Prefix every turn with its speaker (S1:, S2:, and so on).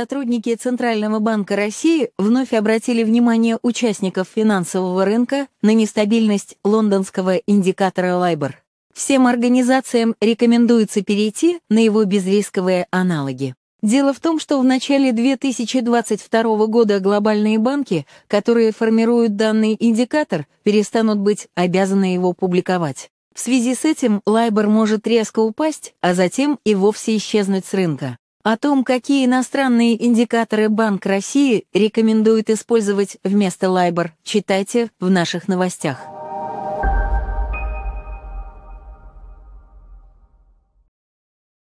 S1: сотрудники Центрального банка России вновь обратили внимание участников финансового рынка на нестабильность лондонского индикатора Лайбор. Всем организациям рекомендуется перейти на его безрисковые аналоги. Дело в том, что в начале 2022 года глобальные банки, которые формируют данный индикатор, перестанут быть обязаны его публиковать. В связи с этим Лайбор может резко упасть, а затем и вовсе исчезнуть с рынка о том, какие иностранные индикаторы Банк России рекомендует использовать вместо лайбор, читайте в наших новостях.